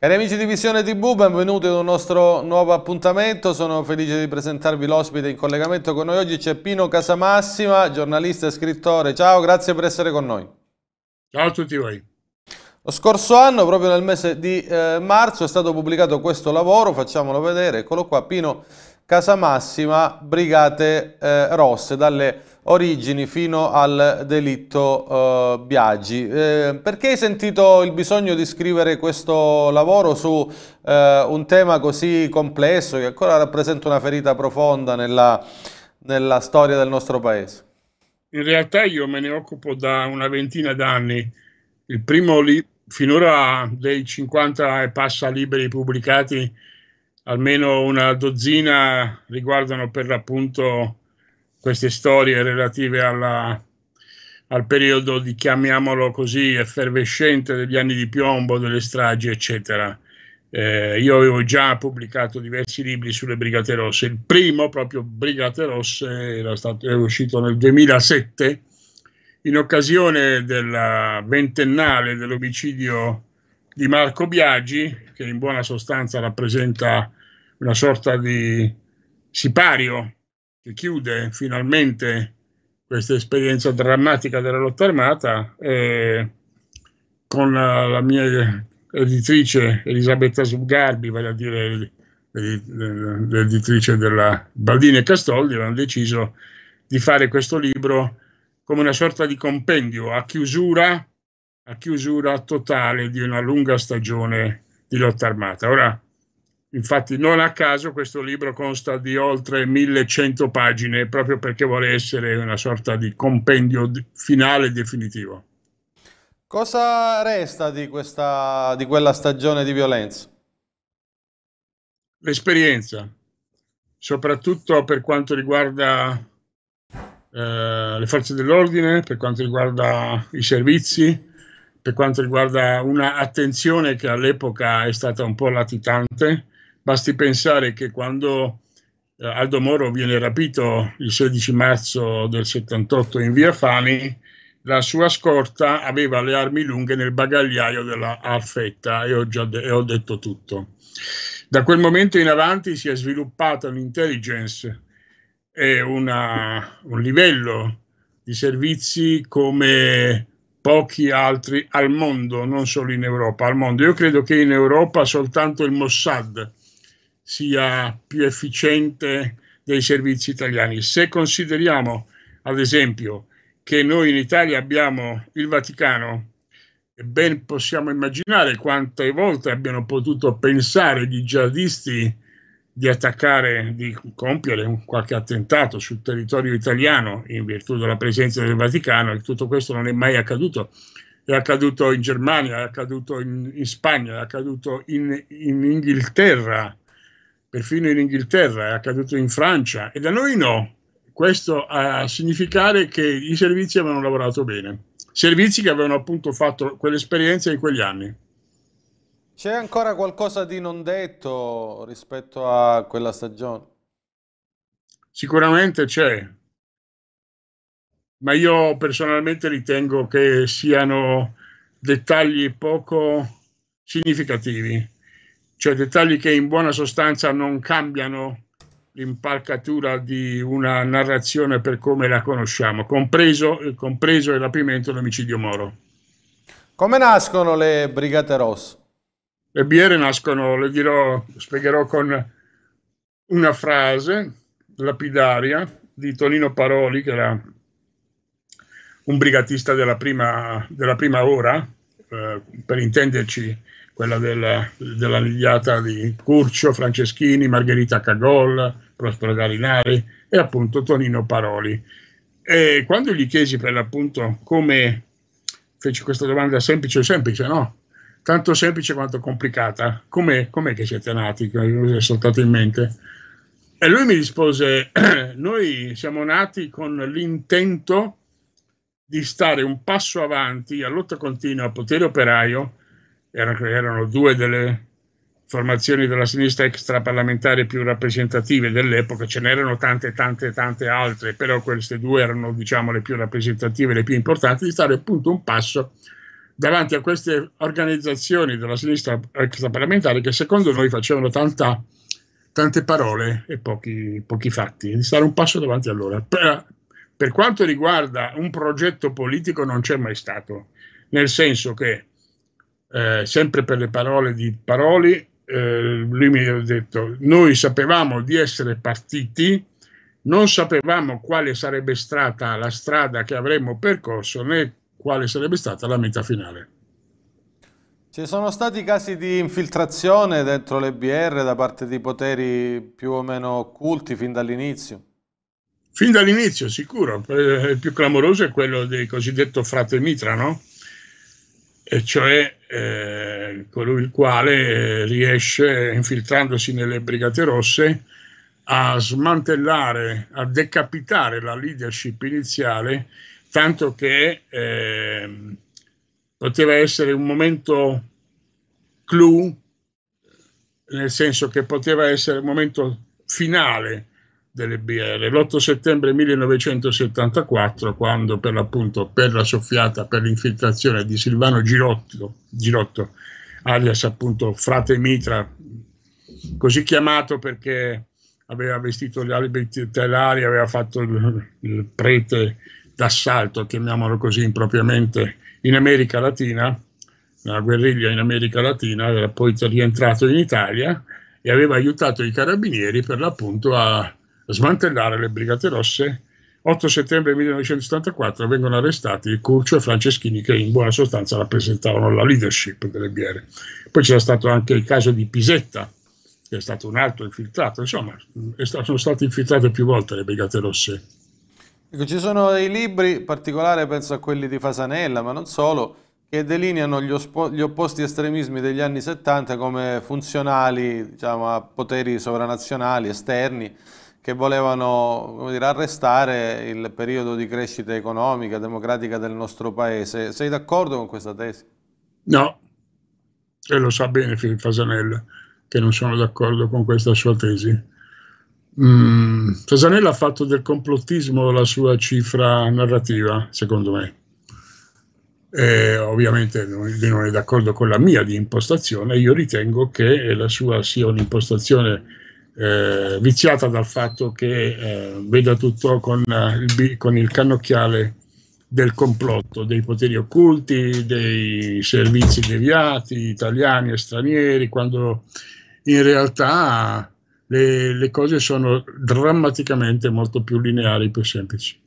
Cari amici di Visione TV, benvenuti ad un nostro nuovo appuntamento, sono felice di presentarvi l'ospite in collegamento con noi oggi, c'è Pino Casamassima, giornalista e scrittore, ciao, grazie per essere con noi. Ciao a tutti voi. Lo scorso anno, proprio nel mese di eh, marzo, è stato pubblicato questo lavoro, facciamolo vedere, eccolo qua, Pino Casamassima, Brigate eh, Rosse, dalle origini fino al delitto eh, Biagi. Eh, perché hai sentito il bisogno di scrivere questo lavoro su eh, un tema così complesso che ancora rappresenta una ferita profonda nella, nella storia del nostro paese? In realtà io me ne occupo da una ventina d'anni. Il primo libro finora dei 50 e passa libri pubblicati, almeno una dozzina riguardano per l'appunto queste storie relative alla, al periodo di, chiamiamolo così, effervescente degli anni di piombo, delle stragi, eccetera. Eh, io avevo già pubblicato diversi libri sulle Brigate Rosse. Il primo, proprio Brigate Rosse, era stato, è uscito nel 2007 in occasione della ventennale dell'omicidio di Marco Biagi, che in buona sostanza rappresenta una sorta di sipario che chiude finalmente questa esperienza drammatica della lotta armata eh, con la, la, mia editrice Elisabetta Subgarbi, vale a dire l'editrice della Baldini e Castoldi, avevano deciso di fare questo libro come una sorta di compendio a chiusura, a chiusura totale di una lunga stagione di lotta armata. Ora, Infatti non a caso questo libro consta di oltre 1100 pagine proprio perché vuole essere una sorta di compendio finale e definitivo. Cosa resta di, questa, di quella stagione di violenza? L'esperienza, soprattutto per quanto riguarda eh, le forze dell'ordine, per quanto riguarda i servizi, per quanto riguarda una attenzione che all'epoca è stata un po' latitante Basti pensare che quando eh, Aldo Moro viene rapito il 16 marzo del 78 in via Fani, la sua scorta aveva le armi lunghe nel bagagliaio della Alfetta e ho, già de- ho detto tutto. Da quel momento in avanti si è sviluppata un'intelligence e una, un livello di servizi come pochi altri al mondo, non solo in Europa, al mondo. Io credo che in Europa soltanto il Mossad sia più efficiente dei servizi italiani. Se consideriamo, ad esempio, che noi in Italia abbiamo il Vaticano, ben possiamo immaginare quante volte abbiano potuto pensare gli jihadisti di attaccare, di compiere qualche attentato sul territorio italiano in virtù della presenza del Vaticano e tutto questo non è mai accaduto. È accaduto in Germania, è accaduto in, in Spagna, è accaduto in, in Inghilterra, perfino in Inghilterra, è accaduto in Francia e da noi no. Questo a significare che i servizi avevano lavorato bene, servizi che avevano appunto fatto quell'esperienza in quegli anni. C'è ancora qualcosa di non detto rispetto a quella stagione? Sicuramente c'è, ma io personalmente ritengo che siano dettagli poco significativi cioè dettagli che in buona sostanza non cambiano l'impalcatura di una narrazione per come la conosciamo, compreso, eh, compreso il rapimento e l'omicidio Moro. Come nascono le Brigate Rosse? Le BR nascono, le dirò, spiegherò con una frase lapidaria di Tonino Paroli, che era un brigatista della prima, della prima ora, eh, per intenderci quella del, della nidiata di Curcio, Franceschini, Margherita Cagol, Prospero Galinari e appunto Tonino Paroli. E quando gli chiesi per l'appunto come feci questa domanda semplice, semplice no? Tanto semplice quanto complicata, come com'è che siete nati? Lui è saltato in mente. E lui mi rispose, noi siamo nati con l'intento di stare un passo avanti a lotta continua, al potere operaio, erano, due delle formazioni della sinistra extraparlamentare più rappresentative dell'epoca, ce n'erano tante, tante, tante altre, però queste due erano diciamo le più rappresentative, le più importanti, di stare appunto un passo davanti a queste organizzazioni della sinistra extraparlamentare che secondo noi facevano tanta, tante parole e pochi, pochi fatti, di stare un passo davanti a loro. Per, per quanto riguarda un progetto politico non c'è mai stato, nel senso che eh, sempre per le parole di Paroli, eh, lui mi ha detto, noi sapevamo di essere partiti, non sapevamo quale sarebbe stata la strada che avremmo percorso né quale sarebbe stata la meta finale. Ci sono stati casi di infiltrazione dentro le BR da parte di poteri più o meno occulti fin dall'inizio? Fin dall'inizio, sicuro. Eh, il più clamoroso è quello del cosiddetto frate Mitra, no? e cioè eh, colui il quale eh, riesce, infiltrandosi nelle Brigate Rosse, a smantellare, a decapitare la leadership iniziale, tanto che eh, poteva essere un momento clou, nel senso che poteva essere un momento finale delle BR, l'8 settembre 1974, quando per l'appunto per la soffiata, per l'infiltrazione di Silvano Girotto, Girotto alias appunto frate Mitra, così chiamato perché aveva vestito gli alberi telari, aveva fatto il, il prete d'assalto, chiamiamolo così impropriamente, in America Latina, una guerriglia in America Latina, era poi rientrato in Italia e aveva aiutato i carabinieri per l'appunto a smantellare le Brigate Rosse. 8 settembre 1974 vengono arrestati Curcio e Franceschini che in buona sostanza rappresentavano la leadership delle BR. Poi c'era stato anche il caso di Pisetta, che è stato un altro infiltrato, insomma sono state infiltrate più volte le Brigate Rosse. Ecco, ci sono dei libri, in particolare penso a quelli di Fasanella, ma non solo, che delineano gli, gli opposti estremismi degli anni 70 come funzionali diciamo, a poteri sovranazionali esterni che volevano dire, arrestare il periodo di crescita economica, democratica del nostro paese. Sei d'accordo con questa tesi? No, e lo sa bene Filippo Fasanella che non sono d'accordo con questa sua tesi. Mm, Fasanella ha fatto del complottismo la sua cifra narrativa, secondo me. E ovviamente lui non è d'accordo con la mia di impostazione, io ritengo che la sua sia un'impostazione eh, viziata dal fatto che eh, veda tutto con eh, il, con il cannocchiale del complotto dei poteri occulti, dei servizi deviati italiani e stranieri, quando in realtà le, le cose sono drammaticamente molto più lineari e più semplici.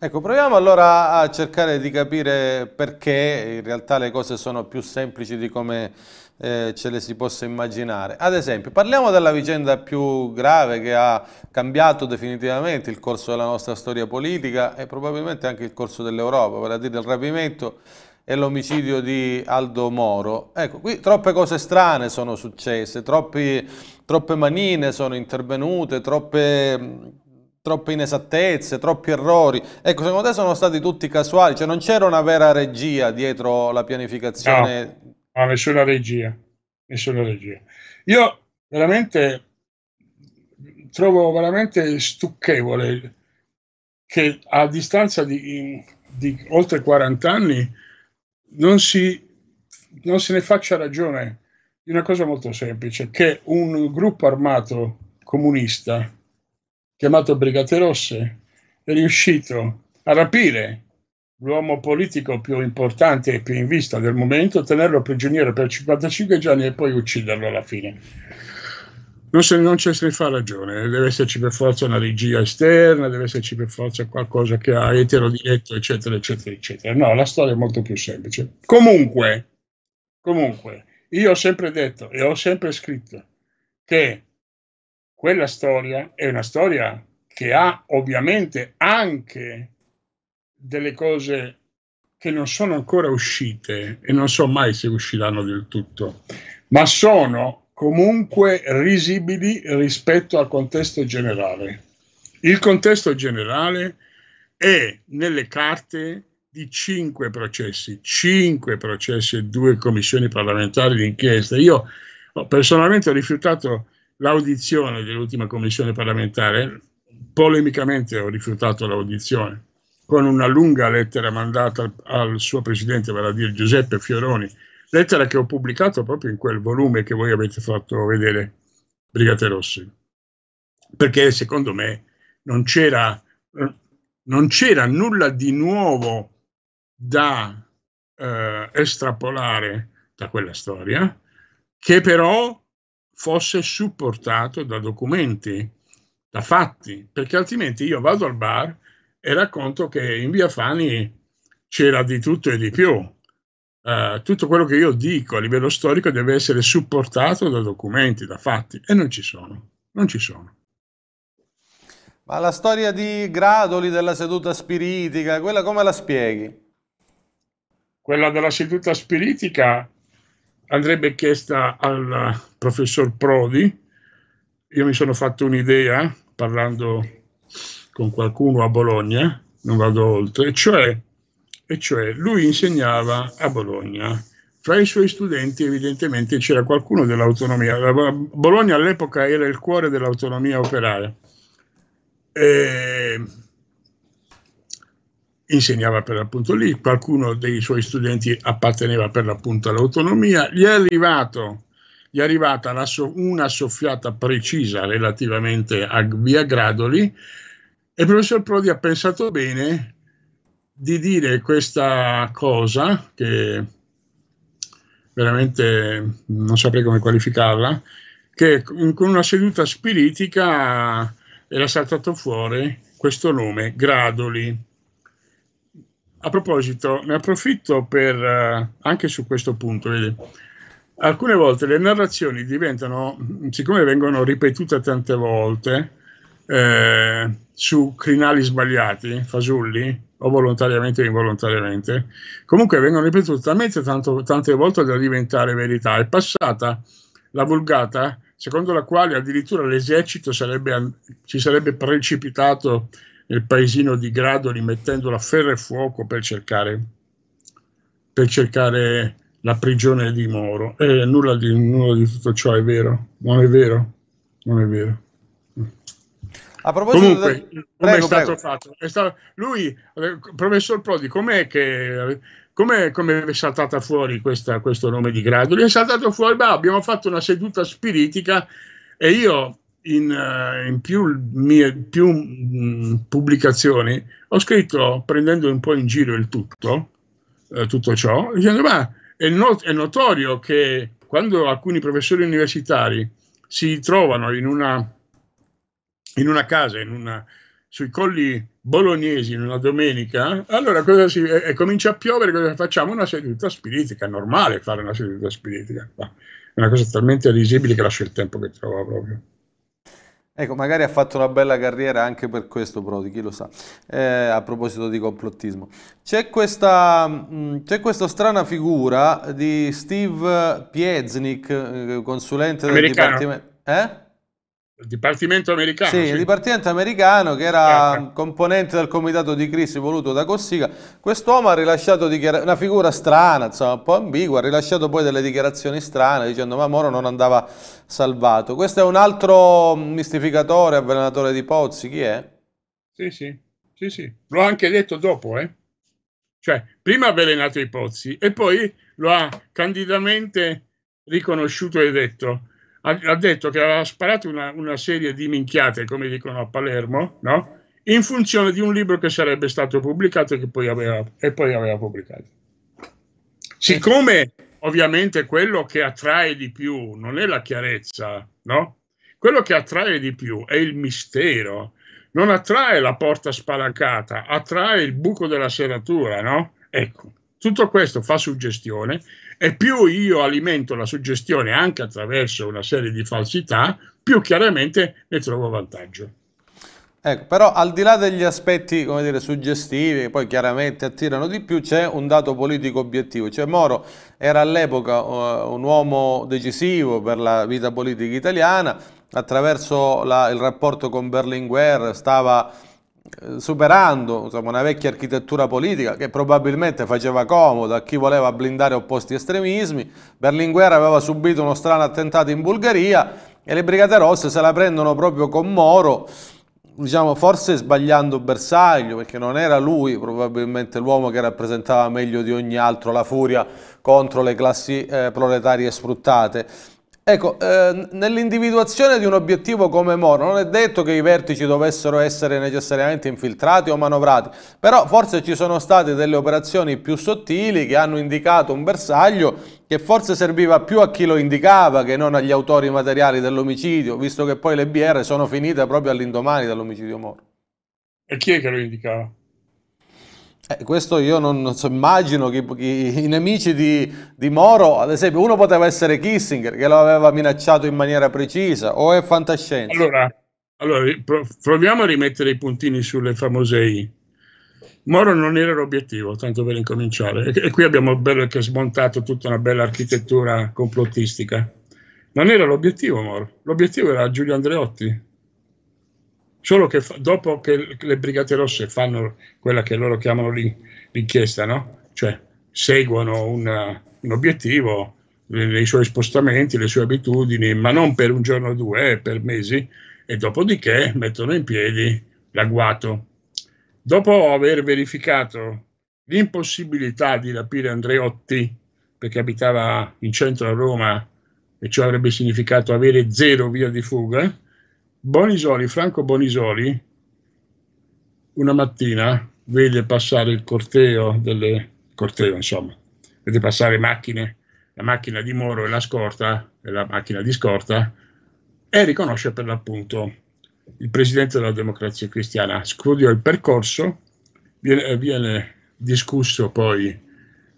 Ecco, proviamo allora a cercare di capire perché in realtà le cose sono più semplici di come eh, ce le si possa immaginare. Ad esempio, parliamo della vicenda più grave che ha cambiato definitivamente il corso della nostra storia politica e probabilmente anche il corso dell'Europa, vale a dire il rapimento e l'omicidio di Aldo Moro. Ecco, qui troppe cose strane sono successe, troppi, troppe manine sono intervenute, troppe troppe inesattezze, troppi errori. Ecco, secondo te sono stati tutti casuali? Cioè non c'era una vera regia dietro la pianificazione? No, no nessuna regia, nessuna regia. Io veramente trovo veramente stucchevole che a distanza di, di oltre 40 anni non si, non se ne faccia ragione di una cosa molto semplice, che un gruppo armato comunista chiamato Brigate Rosse, è riuscito a rapire l'uomo politico più importante e più in vista del momento, tenerlo prigioniero per 55 giorni e poi ucciderlo alla fine. Non, se, non ce ne fa ragione, deve esserci per forza una regia esterna, deve esserci per forza qualcosa che ha etero diretto, eccetera, eccetera, eccetera. No, la storia è molto più semplice. Comunque, comunque, io ho sempre detto e ho sempre scritto che quella storia è una storia che ha ovviamente anche delle cose che non sono ancora uscite e non so mai se usciranno del tutto, ma sono comunque risibili rispetto al contesto generale. Il contesto generale è nelle carte di cinque processi, cinque processi e due commissioni parlamentari d'inchiesta. Io personalmente ho rifiutato l'audizione dell'ultima commissione parlamentare, polemicamente ho rifiutato l'audizione, con una lunga lettera mandata al suo presidente, vale a dire Giuseppe Fioroni, lettera che ho pubblicato proprio in quel volume che voi avete fatto vedere, Brigate Rosse, perché secondo me non c'era, non c'era nulla di nuovo da eh, estrapolare da quella storia, che però fosse supportato da documenti, da fatti, perché altrimenti io vado al bar e racconto che in via Fani c'era di tutto e di più. Uh, tutto quello che io dico a livello storico deve essere supportato da documenti, da fatti, e non ci sono, non ci sono. Ma la storia di Gradoli della seduta spiritica, quella come la spieghi? Quella della seduta spiritica andrebbe chiesta al professor Prodi. Io mi sono fatto un'idea parlando con qualcuno a Bologna, non vado oltre, cioè, e cioè lui insegnava a Bologna. Fra i suoi studenti evidentemente c'era qualcuno dell'autonomia. Bologna all'epoca era il cuore dell'autonomia operaia. Eh, insegnava per l'appunto lì, qualcuno dei suoi studenti apparteneva per l'appunto all'autonomia, gli è, arrivato, gli è arrivata so, una soffiata precisa relativamente a via Gradoli e il professor Prodi ha pensato bene di dire questa cosa che veramente non saprei come qualificarla, che con una seduta spiritica era saltato fuori questo nome, Gradoli a proposito, ne approfitto per eh, anche su questo punto. Vedi? Alcune volte le narrazioni diventano, siccome vengono ripetute tante volte eh, su crinali sbagliati, fasulli, o volontariamente o involontariamente, comunque vengono ripetute talmente tanto, tante volte da diventare verità. È passata la vulgata secondo la quale addirittura l'esercito sarebbe, ci sarebbe precipitato nel paesino di Gradoli mettendolo a ferro e fuoco per cercare, per cercare la prigione di Moro. E eh, nulla, di, nulla di tutto ciò è vero, non è vero, non è vero. A proposito Comunque, del... come è stato prego. fatto? È stato... Lui, eh, professor Prodi, com'è che Come è saltata fuori questa, questo nome di Gradoli? È saltato fuori, beh, abbiamo fatto una seduta spiritica e io in, uh, in più, mie, più mh, mm, pubblicazioni ho scritto, prendendo un po' in giro il tutto, eh, tutto ciò, dicendo, ma è, not- è notorio che quando alcuni professori universitari si trovano in una, in una casa, in una, sui colli bolognesi, in una domenica, allora cosa si, e, e comincia a piovere, cosa facciamo? Una seduta spiritica, è normale fare una seduta spiritica, è una cosa talmente risibile che lascio il tempo che trovo proprio. Ecco, magari ha fatto una bella carriera anche per questo Prodi, chi lo sa, eh, a proposito di complottismo. C'è questa, mm, questa, strana figura di Steve Pieznik, eh, consulente Americano. del Dipartimento... Eh? il Dipartimento americano. Sì, sì, il Dipartimento americano che era ah, componente del comitato di crisi voluto da Cossiga. Quest'uomo ha rilasciato una figura strana, insomma, un po' ambigua, ha rilasciato poi delle dichiarazioni strane dicendo ma Moro non andava salvato. Questo è un altro mistificatore, avvelenatore di Pozzi, chi è? Sì, sì, sì, sì. L'ho anche detto dopo, eh. Cioè, prima ha avvelenato i Pozzi e poi lo ha candidamente riconosciuto e detto ha, ha detto che aveva sparato una, una, serie di minchiate, come dicono a Palermo, no? in funzione di un libro che sarebbe stato pubblicato e, che poi aveva, e poi aveva pubblicato. Siccome ovviamente quello che attrae di più non è la chiarezza, no? Quello che attrae di più è il mistero, non attrae la porta spalancata, attrae il buco della serratura, no? Ecco, tutto questo fa suggestione e più io alimento la suggestione anche attraverso una serie di falsità, più chiaramente ne trovo vantaggio. Ecco, però al di là degli aspetti dire, suggestivi che poi chiaramente attirano di più, c'è un dato politico obiettivo. Cioè Moro era all'epoca uh, un uomo decisivo per la vita politica italiana, attraverso la, il rapporto con Berlinguer stava eh, superando insomma, una vecchia architettura politica che probabilmente faceva comodo a chi voleva blindare opposti estremismi. Berlinguer aveva subito uno strano attentato in Bulgaria e le Brigate Rosse se la prendono proprio con Moro, diciamo, forse sbagliando bersaglio, perché non era lui probabilmente l'uomo che rappresentava meglio di ogni altro la furia contro le classi eh, proletarie sfruttate. Ecco, eh, nell'individuazione di un obiettivo come Moro non è detto che i vertici dovessero essere necessariamente infiltrati o manovrati, però forse ci sono state delle operazioni più sottili che hanno indicato un bersaglio che forse serviva più a chi lo indicava che non agli autori materiali dell'omicidio, visto che poi le BR sono finite proprio all'indomani dell'omicidio Moro. E chi è che lo indicava? Eh, questo io non, non so, immagino che, che i nemici di, di, Moro, ad esempio, uno poteva essere Kissinger che lo aveva minacciato in maniera precisa, o è fantascienza? Allora, allora proviamo a rimettere i puntini sulle famose I. Moro non era l'obiettivo, tanto per incominciare, e, e qui abbiamo bello che smontato tutta una bella architettura complottistica. Non era l'obiettivo Moro, l'obiettivo era Giulio Andreotti, Solo che fa, dopo che le Brigate Rosse fanno quella che loro chiamano l'inchiesta, no? cioè seguono una, un obiettivo, i suoi spostamenti, le sue abitudini, ma non per un giorno o due, eh, per mesi, e dopodiché mettono in piedi l'agguato. Dopo aver verificato l'impossibilità di rapire Andreotti, perché abitava in centro a Roma e ciò avrebbe significato avere zero via di fuga, Bonisoli, Franco Bonisoli, una mattina vede passare il corteo, delle, corteo insomma, vede passare macchine, la macchina di Moro e la scorta, e la macchina di scorta, e riconosce per l'appunto il presidente della democrazia cristiana. Scudio il percorso, viene, viene discusso poi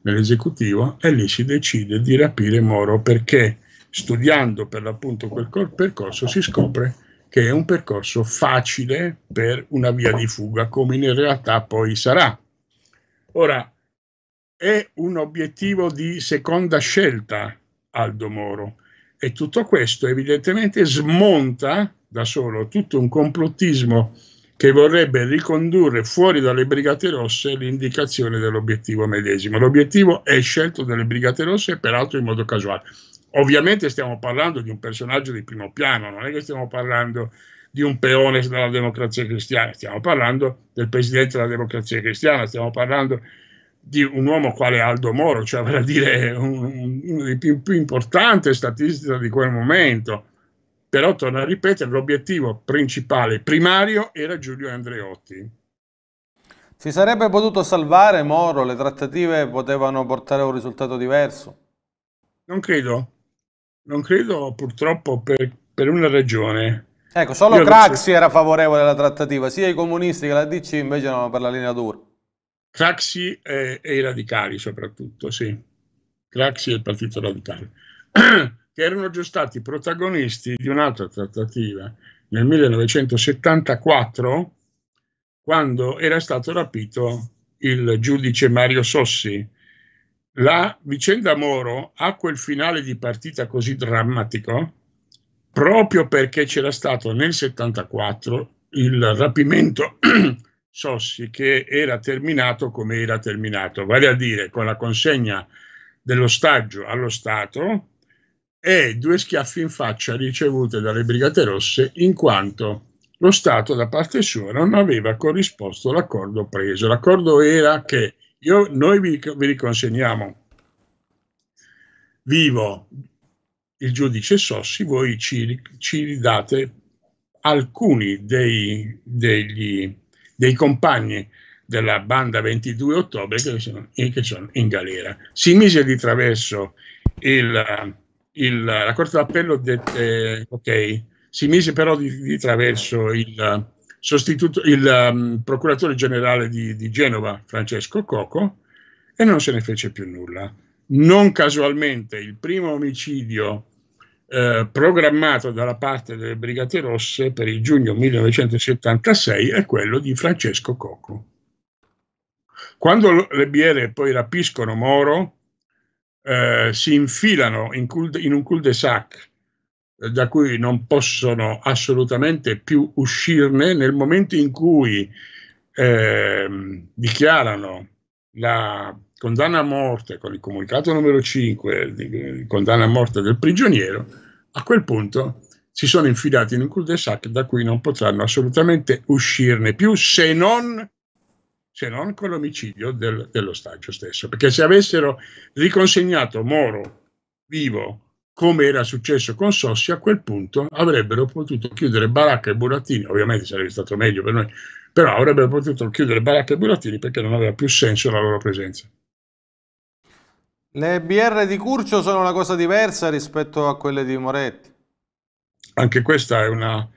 nell'esecutivo e lì si decide di rapire Moro perché studiando per l'appunto quel percorso si scopre che è un percorso facile per una via di fuga, come in realtà poi sarà. Ora, è un obiettivo di seconda scelta Aldo Moro e tutto questo evidentemente smonta da solo tutto un complottismo che vorrebbe ricondurre fuori dalle Brigate Rosse l'indicazione dell'obiettivo medesimo. L'obiettivo è scelto dalle Brigate Rosse, peraltro in modo casuale. Ovviamente stiamo parlando di un personaggio di primo piano, non è che stiamo parlando di un peone della democrazia cristiana, stiamo parlando del presidente della democrazia cristiana, stiamo parlando di un uomo quale Aldo Moro, cioè vorrei dire uno dei più, più importanti statisti di quel momento. Però, torno a ripetere, l'obiettivo principale, primario, era Giulio Andreotti. Si sarebbe potuto salvare Moro, le trattative potevano portare a un risultato diverso? Non credo, non credo purtroppo per, per una ragione. Ecco, solo Io Craxi era favorevole alla trattativa, sia i comunisti che la DC invece erano per la linea dura. Craxi e, e i radicali soprattutto, sì. Craxi e il Partito Radicale, che erano già stati protagonisti di un'altra trattativa nel 1974, quando era stato rapito il giudice Mario Sossi, la vicenda Moro ha quel finale di partita così drammatico proprio perché c'era stato nel 74 il rapimento Sossi che era terminato come era terminato, vale a dire con la consegna dell'ostaggio allo Stato e due schiaffi in faccia ricevute dalle Brigate Rosse in quanto lo Stato da parte sua non aveva corrisposto l'accordo preso. L'accordo era che io, noi vi, vi riconsegniamo vivo il giudice Sossi, voi ci, ci ridate alcuni dei, degli, dei compagni della banda 22 ottobre che sono, eh, che sono in galera. Si mise di traverso il, il, la Corte d'Appello, de, eh, ok, si mise però di, di traverso il, sostituto il um, procuratore generale di, di Genova, Francesco Coco, e non se ne fece più nulla. Non casualmente il primo omicidio eh, programmato dalla parte delle Brigate Rosse per il giugno 1976 è quello di Francesco Coco. Quando le biere poi rapiscono Moro, eh, si infilano in, cul- in un cul-de-sac da cui non possono assolutamente più uscirne nel momento in cui eh, dichiarano la condanna a morte con il comunicato numero 5, di, condanna a morte del prigioniero, a quel punto si sono infilati in un cul-de-sac da cui non potranno assolutamente uscirne più se non, se non con l'omicidio del, dello stagio stesso. Perché se avessero riconsegnato Moro vivo come era successo con Sossi, a quel punto avrebbero potuto chiudere Baracca e Burattini, ovviamente sarebbe stato meglio per noi, però avrebbero potuto chiudere Baracca e Burattini perché non aveva più senso la loro presenza. Le BR di Curcio sono una cosa diversa rispetto a quelle di Moretti. Anche questa è una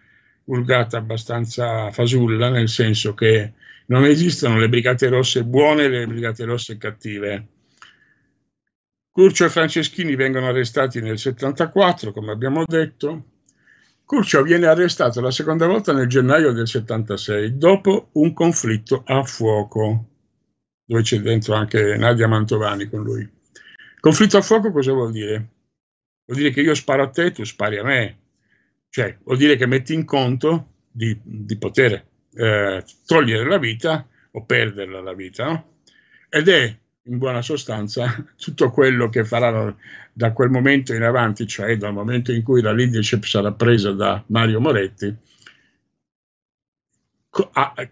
vulgata abbastanza fasulla, nel senso che non esistono le brigate rosse buone e le brigate rosse cattive Curcio e Franceschini vengono arrestati nel 74, come abbiamo detto. Curcio viene arrestato la seconda volta nel gennaio del 76, dopo un conflitto a fuoco, dove c'è dentro anche Nadia Mantovani con lui. Conflitto a fuoco cosa vuol dire? Vuol dire che io sparo a te, tu spari a me. Cioè, vuol dire che metti in conto di, di poter eh, togliere la vita o perderla la vita, no? Ed è in buona sostanza tutto quello che farà da quel momento in avanti, cioè dal momento in cui la leadership sarà presa da Mario Moretti,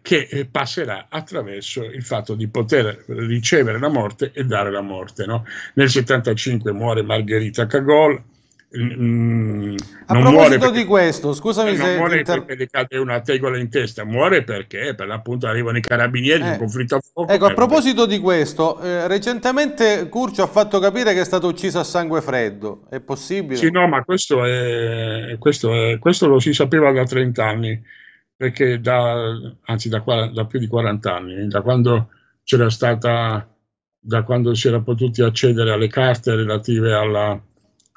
che passerà attraverso il fatto di poter ricevere la morte e dare la morte. No? Nel 75 muore Margherita Cagol, Mm, a proposito perché, di questo, scusami eh, se. Non muore inter... perché cade una tegola in testa, muore perché per l'appunto arrivano i carabinieri, eh. conflitto a fuoco. Ecco, a proposito di questo, eh, recentemente Curcio ha fatto capire che è stato ucciso a sangue freddo. È possibile? Sì, no, ma questo, è, questo, è, questo lo si sapeva da 30 anni, perché da, anzi, da, da più di 40 anni, da quando c'era stata, da quando si era potuti accedere alle carte relative alla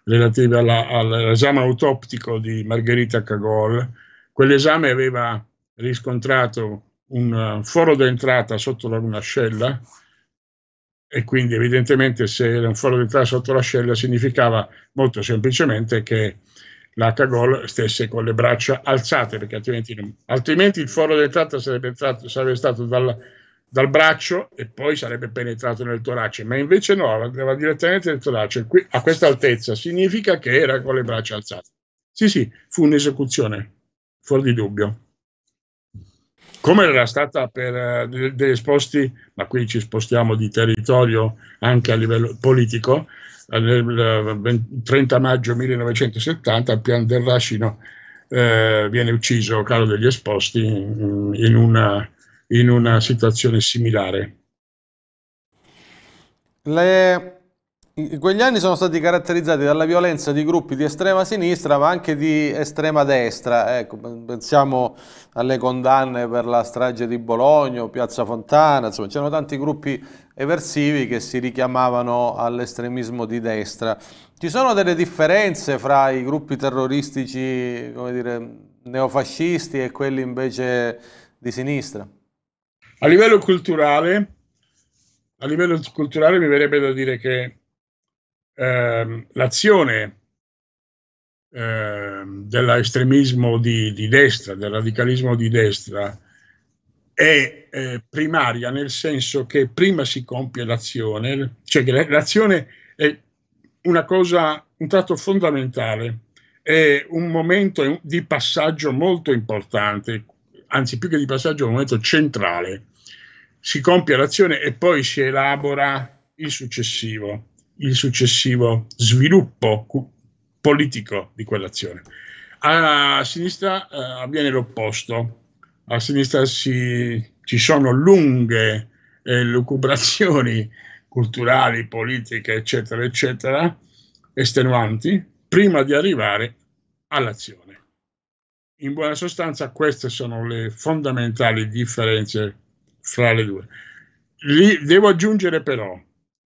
relative alla, all'esame autoptico di Margherita Cagol. Quell'esame aveva riscontrato un eh, foro d'entrata sotto la lunascella e quindi evidentemente se era un foro d'entrata sotto la l'ascella significava molto semplicemente che la gol stesse con le braccia alzate perché altrimenti, altrimenti il foro d'entrata sarebbe, stato, sarebbe stato dalla, dal braccio e poi sarebbe penetrato nel torace, ma invece no, andava direttamente nel torace, qui, a questa altezza, significa che era con le braccia alzate. Sì, sì, fu un'esecuzione, fuori di dubbio. Come era stata per uh, degli esposti, ma qui ci spostiamo di territorio anche a livello politico, eh, nel 30 eh, maggio 1970 a Pian del Rascino eh, viene ucciso Carlo degli Esposti in, in una in una situazione similare. Le... Quegli anni sono stati caratterizzati dalla violenza di gruppi di estrema sinistra ma anche di estrema destra, ecco, pensiamo alle condanne per la strage di Bologna, Piazza Fontana, insomma c'erano tanti gruppi eversivi che si richiamavano all'estremismo di destra. Ci sono delle differenze fra i gruppi terroristici dire, neofascisti e quelli invece di sinistra? A livello culturale, a livello culturale mi verrebbe da dire che ehm, l'azione ehm, dell'estremismo di, di, destra, del radicalismo di destra, è eh, primaria nel senso che prima si compie l'azione, cioè che l'azione è una cosa, un tratto fondamentale, è un momento di passaggio molto importante anzi più che di passaggio, un momento centrale. Si compie l'azione e poi si elabora il successivo, il successivo sviluppo cu- politico di quell'azione. A sinistra eh, avviene l'opposto. A sinistra si, ci sono lunghe eh, lucubrazioni culturali, politiche, eccetera, eccetera, estenuanti, prima di arrivare all'azione in buona sostanza queste sono le fondamentali differenze fra le due. Lì devo aggiungere però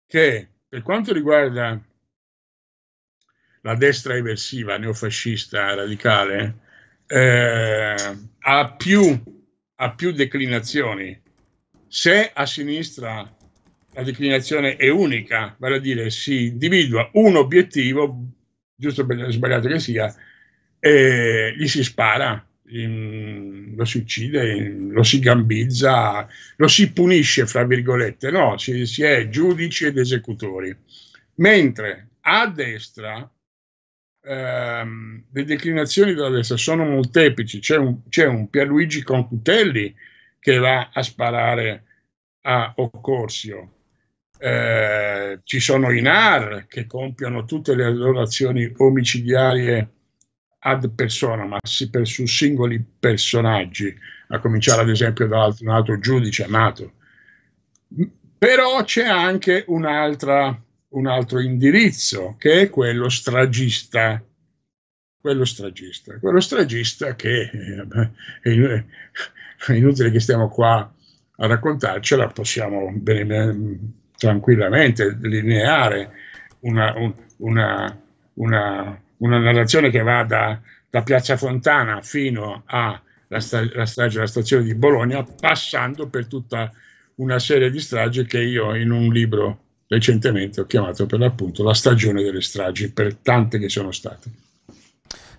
che per quanto riguarda la destra eversiva neofascista radicale eh, ha, più, ha più declinazioni. Se a sinistra la declinazione è unica, vale a dire si individua un obiettivo, giusto per sbagliato che sia, e gli si spara, in, lo si uccide, in, lo si gambizza, lo si punisce, fra virgolette, no, si, si è giudici ed esecutori. Mentre a destra ehm, le declinazioni della destra sono molteplici, c'è un, c'è un Pierluigi Concutelli che va a sparare a Occorsio. Eh, ci sono i NAR che compiono tutte le loro azioni omicidiarie ad persona, ma per, su singoli personaggi, a cominciare ad esempio dall'altro un giudice amato. Però c'è anche un altro indirizzo, che è quello stragista. Quello stragista, quello stragista che eh, è inutile che stiamo qua a raccontarcela, possiamo bene, bene, tranquillamente delineare una, un, una, una una narrazione che va da, da Piazza Fontana fino alla strage della stazione di Bologna, passando per tutta una serie di stragi che io in un libro recentemente ho chiamato per l'appunto la stagione delle stragi, per tante che sono state.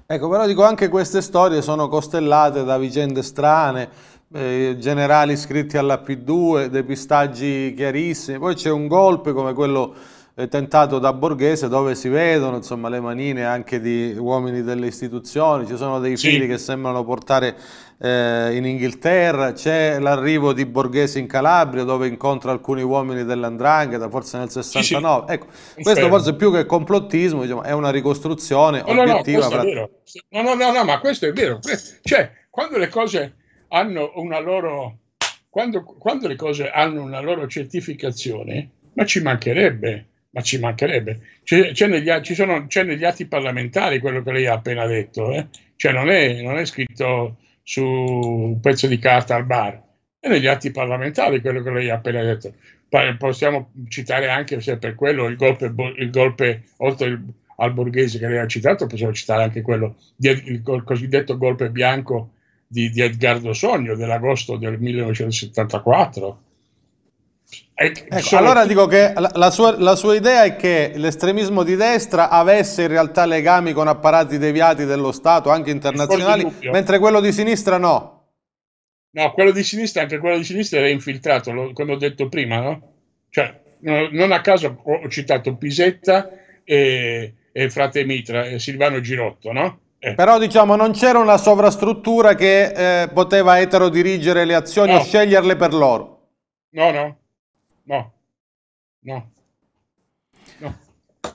Ecco, però dico anche queste storie sono costellate da vicende strane, eh, generali iscritti alla P2, depistaggi chiarissimi, poi c'è un golpe come quello eh, tentato da Borghese dove si vedono insomma, le manine anche di uomini delle istituzioni, ci sono dei sì. fili che sembrano portare eh, in Inghilterra, c'è l'arrivo di Borghese in Calabria dove incontra alcuni uomini dell'Andrangheta, forse nel 69. Sì, sì. Ecco, questo forse più che complottismo diciamo, è una ricostruzione no, obiettiva. No no, fra... no, no, no, ma questo è vero. Cioè, quando le cose hanno una loro... Quando, quando le cose hanno una loro certificazione, ma ci mancherebbe, ma ci mancherebbe. C'è, c'è, negli, ci sono, c'è, negli, atti parlamentari quello che lei ha appena detto, eh? cioè non è, non è, scritto su un pezzo di carta al bar, è negli atti parlamentari quello che lei ha appena detto. Pa- possiamo citare anche, se per quello, il golpe, il golpe oltre il, al borghese che lei ha citato, possiamo citare anche quello, il, il, il cosiddetto golpe bianco di, di Edgardo Sogno dell'agosto del 1974 eh, ecco, diciamo allora dico che la, la, sua, la, sua, idea è che l'estremismo di destra avesse in realtà legami con apparati deviati dello Stato, anche internazionali, mentre quello di sinistra no. No, quello di sinistra, anche quello di sinistra era infiltrato, lo, come ho detto prima, no? Cioè, no, non a caso ho citato Pisetta e, e Frate Mitra e Silvano Girotto, no? Eh. Però diciamo non c'era una sovrastruttura che eh, poteva etero dirigere le azioni no. o sceglierle per loro. No, no, no, no.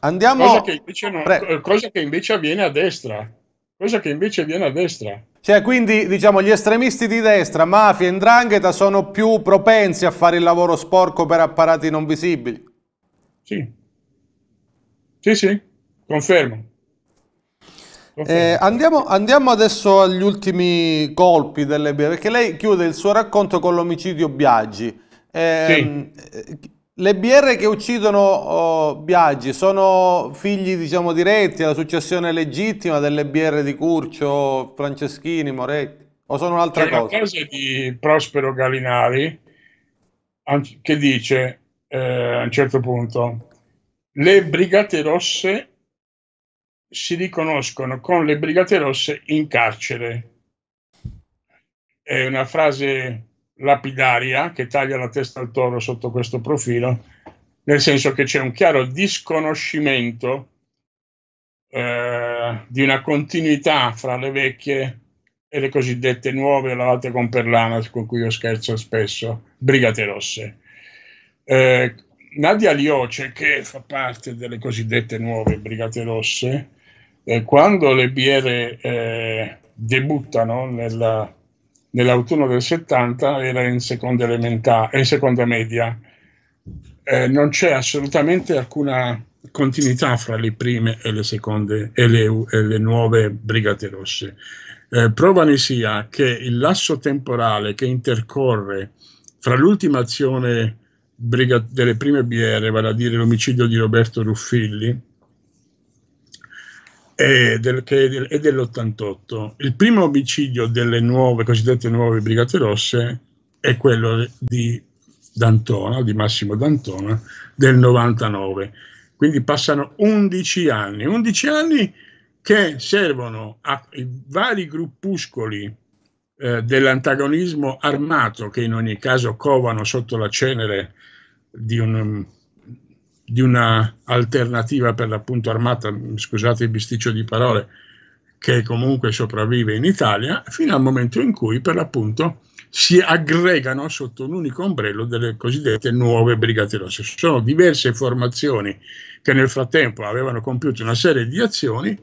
Andiamo... Cosa che, non... Pre... Eh, cosa che invece avviene a destra. Cosa che invece avviene a destra. Cioè, quindi diciamo gli estremisti di destra, mafia e ndrangheta, sono più propensi a fare il lavoro sporco per apparati non visibili. Sì. Sì, sì, confermo. confermo. Eh, andiamo, andiamo, adesso agli ultimi colpi delle perché lei chiude il suo racconto con l'omicidio Biaggi. Eh, sì. Ehm, le BR che uccidono oh, Biaggi sono figli diciamo diretti alla successione legittima delle BR di Curcio, Franceschini, Moretti o sono un'altra C'è cosa? C'è una cosa di Prospero Galinari che dice eh, a un certo punto le Brigate Rosse si riconoscono con le Brigate Rosse in carcere. È una frase lapidaria che taglia la testa al toro sotto questo profilo, nel senso che c'è un chiaro disconoscimento eh, di una continuità fra le vecchie e le cosiddette nuove lavate con perlana, con cui io scherzo spesso, brigate rosse. Eh, Nadia Lioce, che fa parte delle cosiddette nuove brigate rosse, eh, quando le biere eh, debuttano nella nell'autunno del 70 era in seconda, elementa- in seconda media. Eh, non c'è assolutamente alcuna continuità fra le prime e le seconde e le, e le nuove Brigate Rosse. Eh, prova ne sia che il lasso temporale che intercorre fra l'ultima azione briga- delle prime BR, vale a dire l'omicidio di Roberto Ruffilli, e, del, è dell'88. Il primo omicidio delle nuove, cosiddette nuove Brigate Rosse è quello di D'Antona, di Massimo D'Antona, del 99. Quindi passano 11 anni, 11 anni che servono ai vari gruppuscoli eh, dell'antagonismo armato che in ogni caso covano sotto la cenere di un di una alternativa per l'appunto armata, scusate il bisticcio di parole, che comunque sopravvive in Italia, fino al momento in cui per l'appunto si aggregano sotto un unico ombrello delle cosiddette nuove brigate rosse. Sono diverse formazioni che nel frattempo avevano compiuto una serie di azioni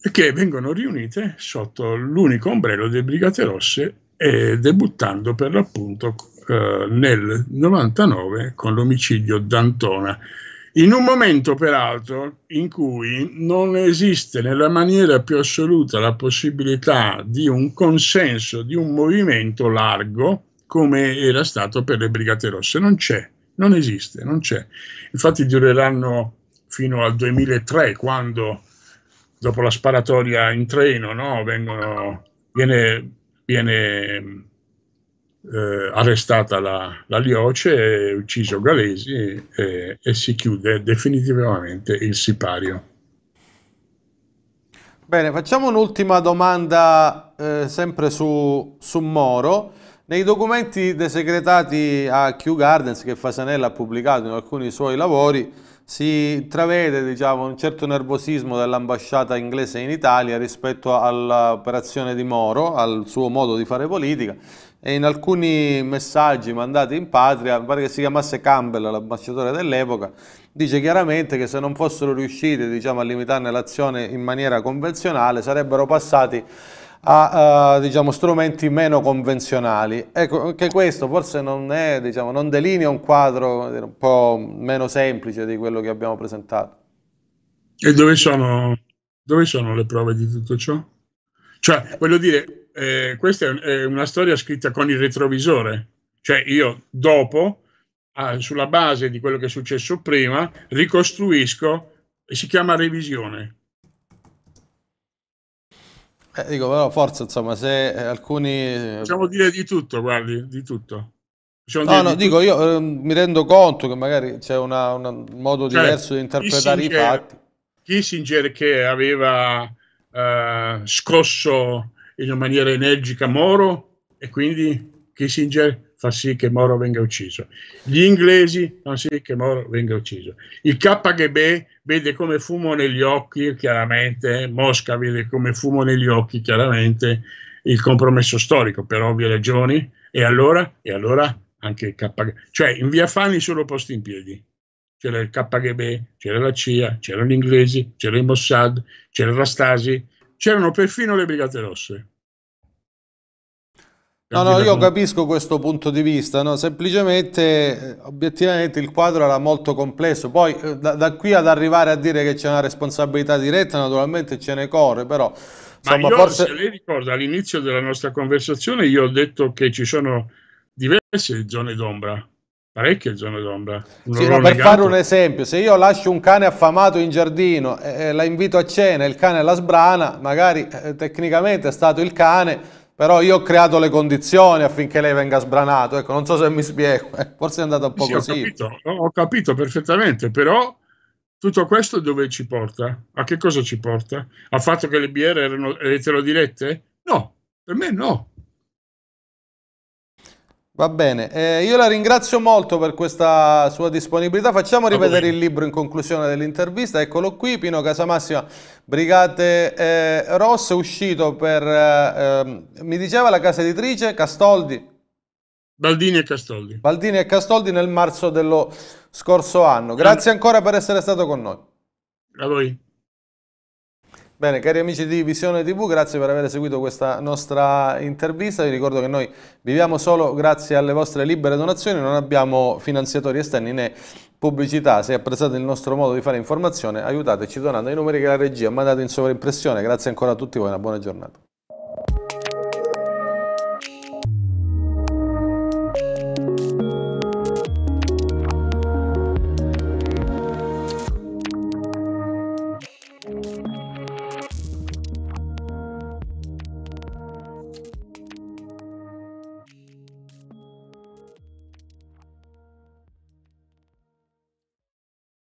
e che vengono riunite sotto l'unico ombrello delle brigate rosse e debuttando per l'appunto eh, nel 99 con l'omicidio d'Antona. In un momento, peraltro, in cui non esiste nella maniera più assoluta la possibilità di un consenso, di un movimento largo, come era stato per le Brigate Rosse. Non c'è, non esiste, non c'è. Infatti dureranno fino al 2003, quando, dopo la sparatoria in treno, no, vengono, viene, viene eh, arrestata la, la Lioce, ucciso Galesi e, e si chiude definitivamente il sipario. Bene, facciamo un'ultima domanda eh, sempre su, su, Moro. Nei documenti desegretati a Kew Gardens che Fasanella ha pubblicato in alcuni suoi lavori si intravede diciamo, un certo nervosismo dell'ambasciata inglese in Italia rispetto all'operazione di Moro, al suo modo di fare politica e in alcuni messaggi mandati in patria, mi pare che si chiamasse Campbell, l'ambasciatore dell'epoca, dice chiaramente che se non fossero riusciti diciamo, a limitarne l'azione in maniera convenzionale sarebbero passati a eh, diciamo, strumenti meno convenzionali. Ecco, anche questo forse non, è, diciamo, non delinea un quadro un po' meno semplice di quello che abbiamo presentato. E dove sono, dove sono le prove di tutto ciò? Cioè, voglio dire, eh, questa è, una storia scritta con il retrovisore, cioè io dopo, ah, sulla base di quello che è successo prima, ricostruisco e si chiama revisione. Eh, dico però forza, insomma, se alcuni... Possiamo dire di tutto, guardi, di tutto. Possiamo no, no, di dico, tutto. io eh, mi rendo conto che magari c'è un modo cioè, diverso di interpretare Kissinger, i fatti. Kissinger che aveva eh, scosso in una maniera energica Moro e quindi Kissinger fa sì che Moro venga ucciso. Gli inglesi fanno sì che Moro venga ucciso. Il KGB vede come fumo negli occhi, chiaramente, Mosca vede come fumo negli occhi, chiaramente, il compromesso storico per ovvie ragioni e allora, e allora anche il KGB. Cioè in via Fani sono posti in piedi. C'era il KGB, c'era la CIA, c'erano gli inglesi, c'era il Mossad, c'era la Stasi, c'erano perfino le Brigate Rosse. No, no, io capisco questo punto di vista, no? semplicemente, eh, obiettivamente il quadro era molto complesso, poi eh, da, da qui ad arrivare a dire che c'è una responsabilità diretta naturalmente ce ne corre, però... Insomma, Ma io, forse... se lei ricorda all'inizio della nostra conversazione io ho detto che ci sono diverse zone d'ombra, parecchie zone d'ombra. Sì, no, per fare un esempio, se io lascio un cane affamato in giardino e eh, la invito a cena e il cane la sbrana, magari eh, tecnicamente è stato il cane, però io ho creato le condizioni affinché lei venga sbranato. Ecco, non so se mi spiego, eh, forse è andato un po' sì, così. Ho capito, ho capito perfettamente, però tutto questo dove ci porta? A che cosa ci porta? Al fatto che le BR erano eterodirette? No, per me no. Va bene, eh, io la ringrazio molto per questa sua disponibilità. Facciamo rivedere il libro in conclusione dell'intervista. Eccolo qui, Pino Casamassima, Brigate eh, Rosse, uscito per, eh, ehm, mi diceva la casa editrice, Castoldi? Baldini e Castoldi. Baldini e Castoldi nel marzo dello scorso anno. Grazie ancora per essere stato con noi. A voi. Bene, cari amici di Visione TV, grazie per aver seguito questa nostra intervista. Vi ricordo che noi viviamo solo grazie alle vostre libere donazioni, non abbiamo finanziatori esterni né pubblicità. Se apprezzate il nostro modo di fare informazione, aiutateci donando i numeri che la regia ha mandato in sovraimpressione. Grazie ancora a tutti voi, una buona giornata.